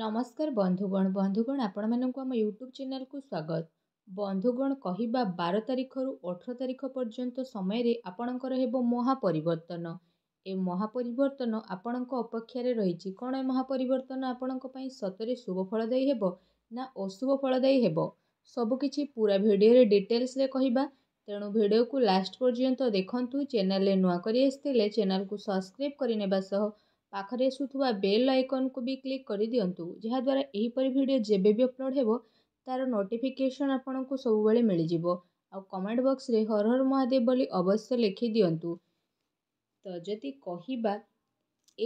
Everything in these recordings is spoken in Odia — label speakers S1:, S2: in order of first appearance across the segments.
S1: ନମସ୍କାର ବନ୍ଧୁଗଣ ବନ୍ଧୁଗଣ ଆପଣମାନଙ୍କୁ ଆମ ୟୁଟ୍ୟୁବ୍ ଚ୍ୟାନେଲ୍କୁ ସ୍ୱାଗତ ବନ୍ଧୁଗଣ କହିବା ବାର ତାରିଖରୁ ଅଠର ତାରିଖ ପର୍ଯ୍ୟନ୍ତ ସମୟରେ ଆପଣଙ୍କର ହେବ ମହାପରିବର୍ତ୍ତନ ଏ ମହାପରିବର୍ତ୍ତନ ଆପଣଙ୍କ ଅପେକ୍ଷାରେ ରହିଛି କ'ଣ ଏ ମହାପରିବର୍ତ୍ତନ ଆପଣଙ୍କ ପାଇଁ ସତରେ ଶୁଭ ଫଳଦାୟୀ ହେବ ନା ଅଶୁଭ ଫଳଦାୟୀ ହେବ ସବୁକିଛି ପୁରା ଭିଡ଼ିଓରେ ଡିଟେଲ୍ସରେ କହିବା ତେଣୁ ଭିଡ଼ିଓକୁ ଲାଷ୍ଟ ପର୍ଯ୍ୟନ୍ତ ଦେଖନ୍ତୁ ଚ୍ୟାନେଲରେ ନୂଆ କରି ଆସିଥିଲେ ଚ୍ୟାନେଲକୁ ସବସ୍କ୍ରାଇବ୍ କରିନେବା ସହ ପାଖରେ ଆସୁଥିବା ବେଲ୍ ଆଇକନ୍କୁ ବି କ୍ଲିକ୍ କରିଦିଅନ୍ତୁ ଯାହାଦ୍ୱାରା ଏହିପରି ଭିଡ଼ିଓ ଯେବେ ବି ଅପଲୋଡ଼୍ ହେବ ତା'ର ନୋଟିଫିକେସନ୍ ଆପଣଙ୍କୁ ସବୁବେଳେ ମିଳିଯିବ ଆଉ କମେଣ୍ଟ ବକ୍ସରେ ହର ହର ମହାଦେବ ବୋଲି ଅବଶ୍ୟ ଲେଖି ଦିଅନ୍ତୁ ତ ଯଦି କହିବା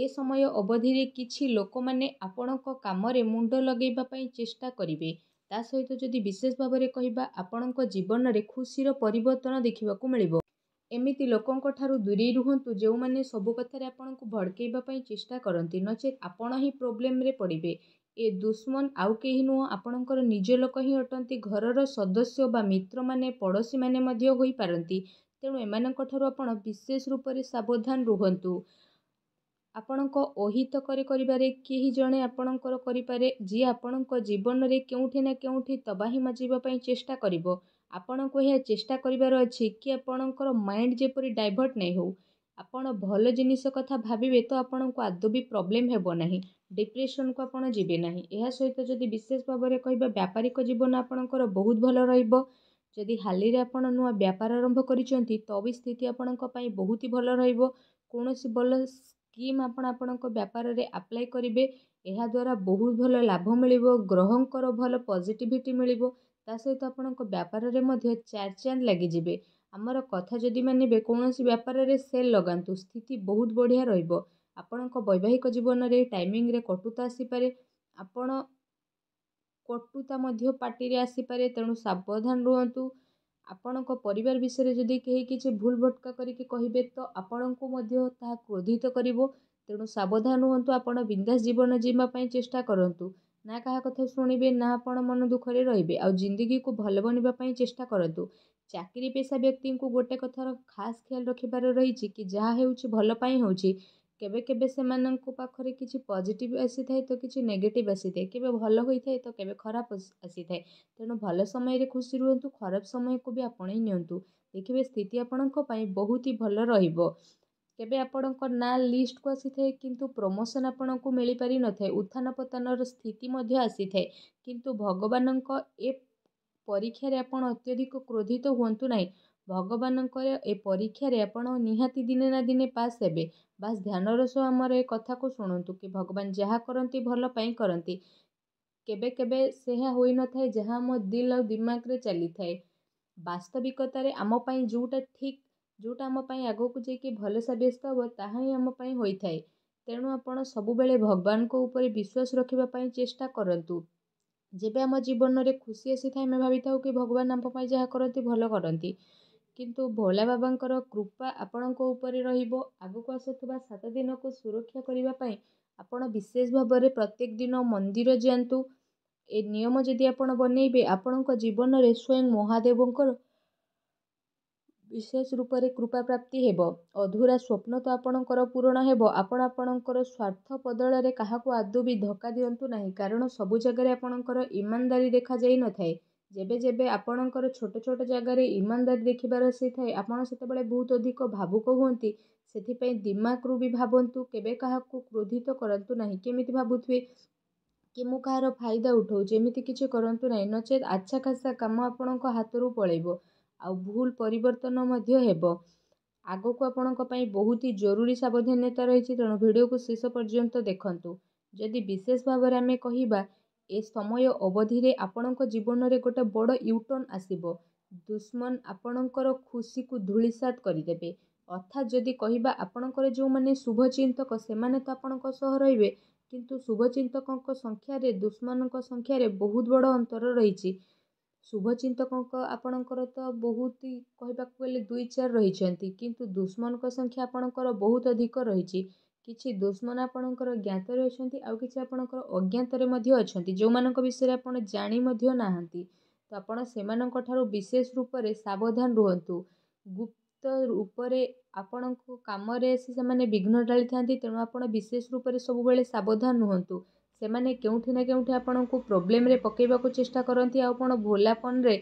S1: ଏ ସମୟ ଅବଧିରେ କିଛି ଲୋକମାନେ ଆପଣଙ୍କ କାମରେ ମୁଣ୍ଡ ଲଗାଇବା ପାଇଁ ଚେଷ୍ଟା କରିବେ ତା ସହିତ ଯଦି ବିଶେଷ ଭାବରେ କହିବା ଆପଣଙ୍କ ଜୀବନରେ ଖୁସିର ପରିବର୍ତ୍ତନ ଦେଖିବାକୁ ମିଳିବ ଏମିତି ଲୋକଙ୍କ ଠାରୁ ଦୂରେଇ ରୁହନ୍ତୁ ଯେଉଁମାନେ ସବୁ କଥାରେ ଆପଣଙ୍କୁ ଭଡ଼କେଇବା ପାଇଁ ଚେଷ୍ଟା କରନ୍ତି ନଚେତ୍ ଆପଣ ହିଁ ପ୍ରୋବ୍ଲେମରେ ପଡ଼ିବେ ଏ ଦୁଶ୍ମନ ଆଉ କେହି ନୁହଁ ଆପଣଙ୍କର ନିଜ ଲୋକ ହିଁ ଅଟନ୍ତି ଘରର ସଦସ୍ୟ ବା ମିତ୍ରମାନେ ପଡ଼ୋଶୀମାନେ ମଧ୍ୟ ହୋଇପାରନ୍ତି ତେଣୁ ଏମାନଙ୍କଠାରୁ ଆପଣ ବିଶେଷ ରୂପରେ ସାବଧାନ ରୁହନ୍ତୁ ଆପଣଙ୍କ ଅହିତକରେ କରିବାରେ କେହି ଜଣେ ଆପଣଙ୍କର କରିପାରେ ଯିଏ ଆପଣଙ୍କ ଜୀବନରେ କେଉଁଠି ନା କେଉଁଠି ତବାହି ମାଜିବା ପାଇଁ ଚେଷ୍ଟା କରିବ ଆପଣଙ୍କୁ ଏହା ଚେଷ୍ଟା କରିବାର ଅଛି କି ଆପଣଙ୍କର ମାଇଣ୍ଡ ଯେପରି ଡାଇଭର୍ଟ ନାହିଁ ହେଉ ଆପଣ ଭଲ ଜିନିଷ କଥା ଭାବିବେ ତ ଆପଣଙ୍କୁ ଆଦୌ ବି ପ୍ରୋବ୍ଲେମ୍ ହେବ ନାହିଁ ଡିପ୍ରେସନ୍କୁ ଆପଣ ଯିବେ ନାହିଁ ଏହା ସହିତ ଯଦି ବିଶେଷ ଭାବରେ କହିବା ବ୍ୟାପାରିକ ଜୀବନ ଆପଣଙ୍କର ବହୁତ ଭଲ ରହିବ ଯଦି ହାଲିରେ ଆପଣ ନୂଆ ବ୍ୟାପାର ଆରମ୍ଭ କରିଛନ୍ତି ତ ବି ସ୍ଥିତି ଆପଣଙ୍କ ପାଇଁ ବହୁତ ହି ଭଲ ରହିବ କୌଣସି ଭଲ ସ୍କିମ୍ ଆପଣ ଆପଣଙ୍କ ବ୍ୟାପାରରେ ଆପ୍ଲାଏ କରିବେ ଏହାଦ୍ୱାରା ବହୁତ ଭଲ ଲାଭ ମିଳିବ ଗ୍ରହଙ୍କର ଭଲ ପଜିଟିଭିଟି ମିଳିବ ତା ସହିତ ଆପଣଙ୍କ ବ୍ୟାପାରରେ ମଧ୍ୟ ଚାରି ଚାନ୍ଦ ଲାଗିଯିବେ ଆମର କଥା ଯଦି ମାନିବେ କୌଣସି ବ୍ୟାପାରରେ ସେଲ୍ ଲଗାନ୍ତୁ ସ୍ଥିତି ବହୁତ ବଢ଼ିଆ ରହିବ ଆପଣଙ୍କ ବୈବାହିକ ଜୀବନରେ ଟାଇମିଂରେ କଟୁତା ଆସିପାରେ ଆପଣ କଟୁତା ମଧ୍ୟ ପାଟିରେ ଆସିପାରେ ତେଣୁ ସାବଧାନ ରୁହନ୍ତୁ ଆପଣଙ୍କ ପରିବାର ବିଷୟରେ ଯଦି କେହି କିଛି ଭୁଲ ଭଟକା କରିକି କହିବେ ତ ଆପଣଙ୍କୁ ମଧ୍ୟ ତାହା କ୍ରୋଧିତ କରିବ ତେଣୁ ସାବଧାନ ରୁହନ୍ତୁ ଆପଣ ବିନ୍ଦାସ ଜୀବନ ଯିବା ପାଇଁ ଚେଷ୍ଟା କରନ୍ତୁ ନା କାହା କଥା ଶୁଣିବେ ନା ଆପଣ ମନ ଦୁଃଖରେ ରହିବେ ଆଉ ଜିନ୍ଦଗୀକୁ ଭଲ ବନିବା ପାଇଁ ଚେଷ୍ଟା କରନ୍ତୁ ଚାକିରି ପେଶା ବ୍ୟକ୍ତିଙ୍କୁ ଗୋଟେ କଥାର ଖାସ୍ ଖିଆଲ ରଖିବାର ରହିଛି କି ଯାହା ହେଉଛି ଭଲ ପାଇଁ ହେଉଛି କେବେ କେବେ ସେମାନଙ୍କ ପାଖରେ କିଛି ପଜିଟିଭ୍ ଆସିଥାଏ ତ କିଛି ନେଗେଟିଭ୍ ଆସିଥାଏ କେବେ ଭଲ ହୋଇଥାଏ ତ କେବେ ଖରାପ ଆସିଥାଏ ତେଣୁ ଭଲ ସମୟରେ ଖୁସି ରୁହନ୍ତୁ ଖରାପ ସମୟକୁ ବି ଆପଣେଇ ନିଅନ୍ତୁ ଦେଖିବେ ସ୍ଥିତି ଆପଣଙ୍କ ପାଇଁ ବହୁତ ହି ଭଲ ରହିବ କେବେ ଆପଣଙ୍କ ନାଁ ଲିଷ୍ଟକୁ ଆସିଥାଏ କିନ୍ତୁ ପ୍ରମୋସନ୍ ଆପଣଙ୍କୁ ମିଳିପାରିନଥାଏ ଉତ୍ଥାନ ପତନର ସ୍ଥିତି ମଧ୍ୟ ଆସିଥାଏ କିନ୍ତୁ ଭଗବାନଙ୍କ ଏ ପରୀକ୍ଷାରେ ଆପଣ ଅତ୍ୟଧିକ କ୍ରୋଧିତ ହୁଅନ୍ତୁ ନାହିଁ ଭଗବାନଙ୍କର ଏ ପରୀକ୍ଷାରେ ଆପଣ ନିହାତି ଦିନେ ନା ଦିନେ ପାସ୍ ହେବେ ବାସ୍ ଧ୍ୟାନର ସହ ଆମର ଏ କଥାକୁ ଶୁଣନ୍ତୁ କି ଭଗବାନ ଯାହା କରନ୍ତି ଭଲ ପାଇଁ କରନ୍ତି କେବେ କେବେ ସେହା ହୋଇନଥାଏ ଯାହା ଆମ ଦିଲ୍ ଆଉ ଦିମାଗରେ ଚାଲିଥାଏ ବାସ୍ତବିକତାରେ ଆମ ପାଇଁ ଯେଉଁଟା ଠିକ୍ ଯେଉଁଟା ଆମ ପାଇଁ ଆଗକୁ ଯାଇକି ଭଲ ସାବ୍ୟସ୍ତ ହେବ ତାହା ହିଁ ଆମ ପାଇଁ ହୋଇଥାଏ ତେଣୁ ଆପଣ ସବୁବେଳେ ଭଗବାନଙ୍କ ଉପରେ ବିଶ୍ୱାସ ରଖିବା ପାଇଁ ଚେଷ୍ଟା କରନ୍ତୁ ଯେବେ ଆମ ଜୀବନରେ ଖୁସି ଆସିଥାଏ ଆମେ ଭାବିଥାଉ କି ଭଗବାନ ଆମ ପାଇଁ ଯାହା କରନ୍ତି ଭଲ କରନ୍ତି କିନ୍ତୁ ଭୋଲା ବାବାଙ୍କର କୃପା ଆପଣଙ୍କ ଉପରେ ରହିବ ଆଗକୁ ଆସୁଥିବା ସାତ ଦିନକୁ ସୁରକ୍ଷା କରିବା ପାଇଁ ଆପଣ ବିଶେଷ ଭାବରେ ପ୍ରତ୍ୟେକ ଦିନ ମନ୍ଦିର ଯାଆନ୍ତୁ ଏ ନିୟମ ଯଦି ଆପଣ ବନେଇବେ ଆପଣଙ୍କ ଜୀବନରେ ସ୍ୱୟଂ ମହାଦେବଙ୍କର ବିଶେଷ ରୂପରେ କୃପା ପ୍ରାପ୍ତି ହେବ ଅଧୁରା ସ୍ୱପ୍ନ ତ ଆପଣଙ୍କର ପୂରଣ ହେବ ଆପଣ ଆପଣଙ୍କର ସ୍ୱାର୍ଥ ବଦଳରେ କାହାକୁ ଆଦୌ ବି ଧକ୍କା ଦିଅନ୍ତୁ ନାହିଁ କାରଣ ସବୁ ଜାଗାରେ ଆପଣଙ୍କର ଇମାନଦାରୀ ଦେଖାଯାଇନଥାଏ ଯେବେ ଯେବେ ଆପଣଙ୍କର ଛୋଟ ଛୋଟ ଜାଗାରେ ଇମାନଦାରୀ ଦେଖିବାର ଆସିଥାଏ ଆପଣ ସେତେବେଳେ ବହୁତ ଅଧିକ ଭାବୁକ ହୁଅନ୍ତି ସେଥିପାଇଁ ଦିମାକରୁ ବି ଭାବନ୍ତୁ କେବେ କାହାକୁ କ୍ରୋଧିତ କରନ୍ତୁ ନାହିଁ କେମିତି ଭାବୁଥିବେ କି ମୁଁ କାହାର ଫାଇଦା ଉଠାଉଛି ଏମିତି କିଛି କରନ୍ତୁ ନାହିଁ ନଚେତ୍ ଆଚ୍ଛା ଖାସା କାମ ଆପଣଙ୍କ ହାତରୁ ପଳାଇବ ଆଉ ଭୁଲ ପରିବର୍ତ୍ତନ ମଧ୍ୟ ହେବ ଆଗକୁ ଆପଣଙ୍କ ପାଇଁ ବହୁତ ହି ଜରୁରୀ ସାବଧାନତା ରହିଛି ତେଣୁ ଭିଡ଼ିଓକୁ ଶେଷ ପର୍ଯ୍ୟନ୍ତ ଦେଖନ୍ତୁ ଯଦି ବିଶେଷ ଭାବରେ ଆମେ କହିବା ଏ ସମୟ ଅବଧିରେ ଆପଣଙ୍କ ଜୀବନରେ ଗୋଟେ ବଡ଼ ୟୁଟର୍ନ ଆସିବ ଦୁଶ୍ମନ ଆପଣଙ୍କର ଖୁସିକୁ ଧୂଳିସାତ କରିଦେବେ ଅର୍ଥାତ୍ ଯଦି କହିବା ଆପଣଙ୍କର ଯେଉଁମାନେ ଶୁଭ ଚିନ୍ତକ ସେମାନେ ତ ଆପଣଙ୍କ ସହ ରହିବେ କିନ୍ତୁ ଶୁଭଚିନ୍ତକଙ୍କ ସଂଖ୍ୟାରେ ଦୁଶ୍ମନଙ୍କ ସଂଖ୍ୟାରେ ବହୁତ ବଡ଼ ଅନ୍ତର ରହିଛି ଶୁଭଚିନ୍ତକଙ୍କ ଆପଣଙ୍କର ତ ବହୁତ କହିବାକୁ ଗଲେ ଦୁଇ ଚାରି ରହିଛନ୍ତି କିନ୍ତୁ ଦୁଶ୍ମନଙ୍କ ସଂଖ୍ୟା ଆପଣଙ୍କର ବହୁତ ଅଧିକ ରହିଛି କିଛି ଦୁଶ୍ମନ ଆପଣଙ୍କର ଜ୍ଞାତରେ ଅଛନ୍ତି ଆଉ କିଛି ଆପଣଙ୍କର ଅଜ୍ଞାତରେ ମଧ୍ୟ ଅଛନ୍ତି ଯେଉଁମାନଙ୍କ ବିଷୟରେ ଆପଣ ଜାଣି ମଧ୍ୟ ନାହାନ୍ତି ତ ଆପଣ ସେମାନଙ୍କଠାରୁ ବିଶେଷ ରୂପରେ ସାବଧାନ ରୁହନ୍ତୁ ଗୁପ୍ତ ରୂପରେ ଆପଣଙ୍କ କାମରେ ଆସି ସେମାନେ ବିଘ୍ନ ଡାଳିଥାନ୍ତି ତେଣୁ ଆପଣ ବିଶେଷ ରୂପରେ ସବୁବେଳେ ସାବଧାନ ରୁହନ୍ତୁ ସେମାନେ କେଉଁଠି ନା କେଉଁଠି ଆପଣଙ୍କୁ ପ୍ରୋବ୍ଲେମ୍ରେ ପକାଇବାକୁ ଚେଷ୍ଟା କରନ୍ତି ଆଉ ଆପଣ ଭୋଲାପନରେ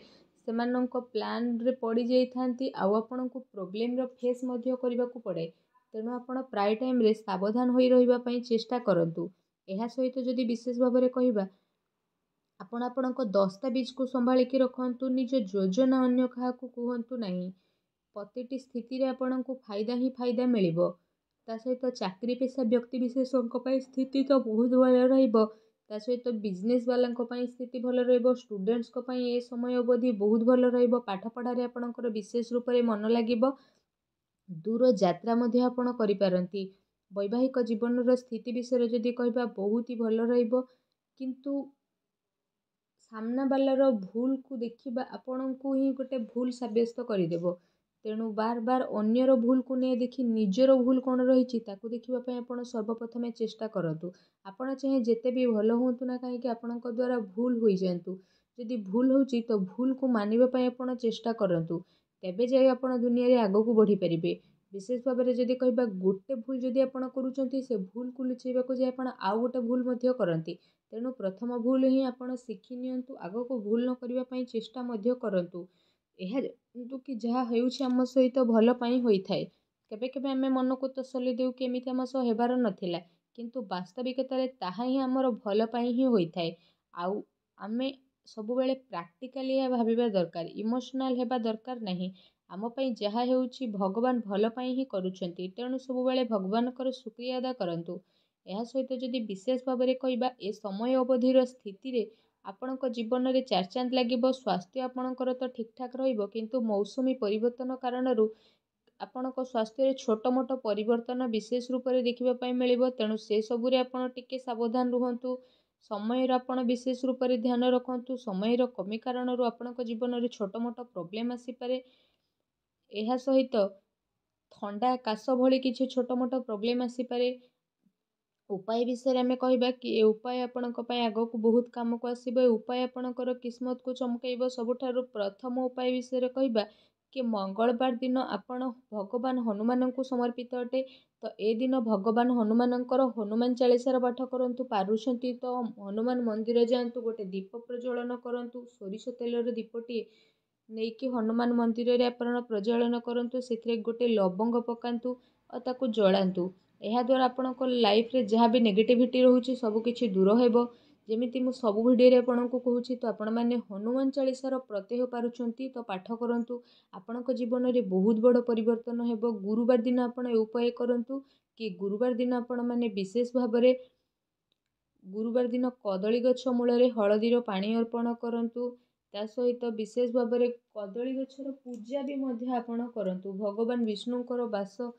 S1: ସେମାନଙ୍କ ପ୍ଲାନ୍ରେ ପଡ଼ିଯାଇଥାନ୍ତି ଆଉ ଆପଣଙ୍କୁ ପ୍ରୋବ୍ଲେମ୍ର ଫେସ୍ ମଧ୍ୟ କରିବାକୁ ପଡ଼େ ତେଣୁ ଆପଣ ପ୍ରାୟ ଟାଇମ୍ରେ ସାବଧାନ ହୋଇ ରହିବା ପାଇଁ ଚେଷ୍ଟା କରନ୍ତୁ ଏହା ସହିତ ଯଦି ବିଶେଷ ଭାବରେ କହିବା ଆପଣ ଆପଣଙ୍କ ଦସ୍ତାବିଜକୁ ସମ୍ଭାଳିକି ରଖନ୍ତୁ ନିଜ ଯୋଜନା ଅନ୍ୟ କାହାକୁ କୁହନ୍ତୁ ନାହିଁ ପ୍ରତିଟି ସ୍ଥିତିରେ ଆପଣଙ୍କୁ ଫାଇଦା ହିଁ ଫାଇଦା ମିଳିବ ତା ସହିତ ଚାକିରି ପେଶା ବ୍ୟକ୍ତିବିଶେଷଙ୍କ ପାଇଁ ସ୍ଥିତି ତ ବହୁତ ଭଲ ରହିବ ତା ସହିତ ବିଜନେସ୍ ବାଲାଙ୍କ ପାଇଁ ସ୍ଥିତି ଭଲ ରହିବ ଷ୍ଟୁଡ଼େଣ୍ଟସ୍ଙ୍କ ପାଇଁ ଏ ସମୟ ଅବଧି ବହୁତ ଭଲ ରହିବ ପାଠପଢ଼ାରେ ଆପଣଙ୍କର ବିଶେଷ ରୂପରେ ମନ ଲାଗିବ ଦୂର ଯାତ୍ରା ମଧ୍ୟ ଆପଣ କରିପାରନ୍ତି ବୈବାହିକ ଜୀବନର ସ୍ଥିତି ବିଷୟରେ ଯଦି କହିବା ବହୁତ ହି ଭଲ ରହିବ କିନ୍ତୁ ସାମ୍ନାବାଲାର ଭୁଲକୁ ଦେଖିବା ଆପଣଙ୍କୁ ହିଁ ଗୋଟେ ଭୁଲ ସାବ୍ୟସ୍ତ କରିଦେବ ତେଣୁ ବାର ବାର ଅନ୍ୟର ଭୁଲକୁ ନେଇ ଦେଖି ନିଜର ଭୁଲ କ'ଣ ରହିଛି ତାକୁ ଦେଖିବା ପାଇଁ ଆପଣ ସର୍ବପ୍ରଥମେ ଚେଷ୍ଟା କରନ୍ତୁ ଆପଣ ଚାହେଁ ଯେତେ ବି ଭଲ ହୁଅନ୍ତୁ ନା କାହିଁକି ଆପଣଙ୍କ ଦ୍ୱାରା ଭୁଲ ହୋଇଯାଆନ୍ତୁ ଯଦି ଭୁଲ ହେଉଛି ତ ଭୁଲକୁ ମାନିବା ପାଇଁ ଆପଣ ଚେଷ୍ଟା କରନ୍ତୁ ତେବେ ଯାଇ ଆପଣ ଦୁନିଆରେ ଆଗକୁ ବଢ଼ିପାରିବେ ବିଶେଷ ଭାବରେ ଯଦି କହିବା ଗୋଟେ ଭୁଲ ଯଦି ଆପଣ କରୁଛନ୍ତି ସେ ଭୁଲକୁ ଲୁଚେଇବାକୁ ଯାଇ ଆପଣ ଆଉ ଗୋଟେ ଭୁଲ ମଧ୍ୟ କରନ୍ତି ତେଣୁ ପ୍ରଥମ ଭୁଲ ହିଁ ଆପଣ ଶିଖି ନିଅନ୍ତୁ ଆଗକୁ ଭୁଲ ନ କରିବା ପାଇଁ ଚେଷ୍ଟା ମଧ୍ୟ କରନ୍ତୁ ଏହା ଯେମିତି କି ଯାହା ହେଉଛି ଆମ ସହିତ ଭଲ ପାଇଁ ହୋଇଥାଏ କେବେ କେବେ ଆମେ ମନକୁ ତସଲି ଦେଉ କି ଏମିତି ଆମ ସହ ହେବାର ନଥିଲା କିନ୍ତୁ ବାସ୍ତବିକତାରେ ତାହା ହିଁ ଆମର ଭଲ ପାଇଁ ହିଁ ହୋଇଥାଏ ଆଉ ଆମେ ସବୁବେଳେ ପ୍ରାକ୍ଟିକାଲି ଏହା ଭାବିବା ଦରକାର ଇମୋସନାଲ୍ ହେବା ଦରକାର ନାହିଁ ଆମ ପାଇଁ ଯାହା ହେଉଛି ଭଗବାନ ଭଲ ପାଇଁ ହିଁ କରୁଛନ୍ତି ତେଣୁ ସବୁବେଳେ ଭଗବାନଙ୍କର ଶୁକ୍ରିୟା ଅଦା କରନ୍ତୁ ଏହା ସହିତ ଯଦି ବିଶେଷ ଭାବରେ କହିବା ଏ ସମୟ ଅବଧିର ସ୍ଥିତିରେ ଆପଣଙ୍କ ଜୀବନରେ ଚାରି ଚାନ୍ଦ ଲାଗିବ ସ୍ୱାସ୍ଥ୍ୟ ଆପଣଙ୍କର ତ ଠିକ୍ ଠାକ୍ ରହିବ କିନ୍ତୁ ମୌସୁମୀ ପରିବର୍ତ୍ତନ କାରଣରୁ ଆପଣଙ୍କ ସ୍ୱାସ୍ଥ୍ୟରେ ଛୋଟ ମୋଟ ପରିବର୍ତ୍ତନ ବିଶେଷ ରୂପରେ ଦେଖିବା ପାଇଁ ମିଳିବ ତେଣୁ ସେସବୁରେ ଆପଣ ଟିକେ ସାବଧାନ ରୁହନ୍ତୁ ସମୟର ଆପଣ ବିଶେଷ ରୂପରେ ଧ୍ୟାନ ରଖନ୍ତୁ ସମୟର କମି କାରଣରୁ ଆପଣଙ୍କ ଜୀବନରେ ଛୋଟ ମୋଟ ପ୍ରୋବ୍ଲେମ୍ ଆସିପାରେ ଏହା ସହିତ ଥଣ୍ଡା କାଶ ଭଳି କିଛି ଛୋଟ ମୋଟ ପ୍ରୋବ୍ଲେମ୍ ଆସିପାରେ ଉପାୟ ବିଷୟରେ ଆମେ କହିବା କି ଏ ଉପାୟ ଆପଣଙ୍କ ପାଇଁ ଆଗକୁ ବହୁତ କାମକୁ ଆସିବ ଏ ଉପାୟ ଆପଣଙ୍କର କିସ୍ମତକୁ ଚମକାଇବ ସବୁଠାରୁ ପ୍ରଥମ ଉପାୟ ବିଷୟରେ କହିବା କି ମଙ୍ଗଳବାର ଦିନ ଆପଣ ଭଗବାନ ହନୁମାନଙ୍କୁ ସମର୍ପିତ ଅଟେ ତ ଏ ଦିନ ଭଗବାନ ହନୁମାନଙ୍କର ହନୁମାନ ଚାଳିଶାର ପାଠ କରନ୍ତୁ ପାରୁଛନ୍ତି ତ ହନୁମାନ ମନ୍ଦିର ଯାଆନ୍ତୁ ଗୋଟେ ଦୀପ ପ୍ରଜ୍ୱଳନ କରନ୍ତୁ ସୋରିଷ ତେଲର ଦୀପଟିଏ ନେଇକି ହନୁମାନ ମନ୍ଦିରରେ ଆପଣ ପ୍ରଜ୍ୱଳନ କରନ୍ତୁ ସେଥିରେ ଗୋଟେ ଲବଙ୍ଗ ପକାନ୍ତୁ ଆଉ ତାକୁ ଜଳାନ୍ତୁ ଏହାଦ୍ୱାରା ଆପଣଙ୍କ ଲାଇଫ୍ରେ ଯାହା ବି ନେଗେଟିଭିଟି ରହୁଛି ସବୁକିଛି ଦୂର ହେବ ଯେମିତି ମୁଁ ସବୁ ଭିଡ଼ିଓରେ ଆପଣଙ୍କୁ କହୁଛି ତ ଆପଣମାନେ ହନୁମାନ ଚାଳିଶାର ପ୍ରତ୍ୟହ ପାରୁଛନ୍ତି ତ ପାଠ କରନ୍ତୁ ଆପଣଙ୍କ ଜୀବନରେ ବହୁତ ବଡ଼ ପରିବର୍ତ୍ତନ ହେବ ଗୁରୁବାର ଦିନ ଆପଣ ଏ ଉପାୟ କରନ୍ତୁ କି ଗୁରୁବାର ଦିନ ଆପଣମାନେ ବିଶେଷ ଭାବରେ ଗୁରୁବାର ଦିନ କଦଳୀ ଗଛ ମୂଳରେ ହଳଦୀର ପାଣି ଅର୍ପଣ କରନ୍ତୁ ତା ସହିତ ବିଶେଷ ଭାବରେ କଦଳୀ ଗଛର ପୂଜା ବି ମଧ୍ୟ ଆପଣ କରନ୍ତୁ ଭଗବାନ ବିଷ୍ଣୁଙ୍କର ବାସ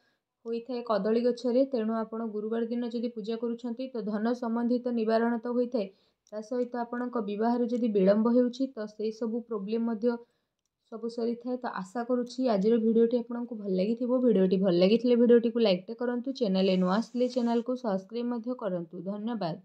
S1: ହୋଇଥାଏ କଦଳୀ ଗଛରେ ତେଣୁ ଆପଣ ଗୁରୁବାର ଦିନ ଯଦି ପୂଜା କରୁଛନ୍ତି ତ ଧନ ସମ୍ବନ୍ଧିତ ନିବାରଣ ତ ହୋଇଥାଏ ତା ସହିତ ଆପଣଙ୍କ ବିବାହରେ ଯଦି ବିଳମ୍ବ ହେଉଛି ତ ସେହିସବୁ ପ୍ରୋବ୍ଲେମ୍ ମଧ୍ୟ ସବୁ ସରିଥାଏ ତ ଆଶା କରୁଛି ଆଜିର ଭିଡ଼ିଓଟି ଆପଣଙ୍କୁ ଭଲ ଲାଗିଥିବ ଭିଡ଼ିଓଟି ଭଲ ଲାଗିଥିଲେ ଭିଡ଼ିଓଟିକୁ ଲାଇକ୍ଟେ କରନ୍ତୁ ଚ୍ୟାନେଲ୍ରେ ନୂଆ ଆସିଲେ ଚ୍ୟାନେଲ୍କୁ ସବସ୍କ୍ରାଇବ୍ ମଧ୍ୟ କରନ୍ତୁ ଧନ୍ୟବାଦ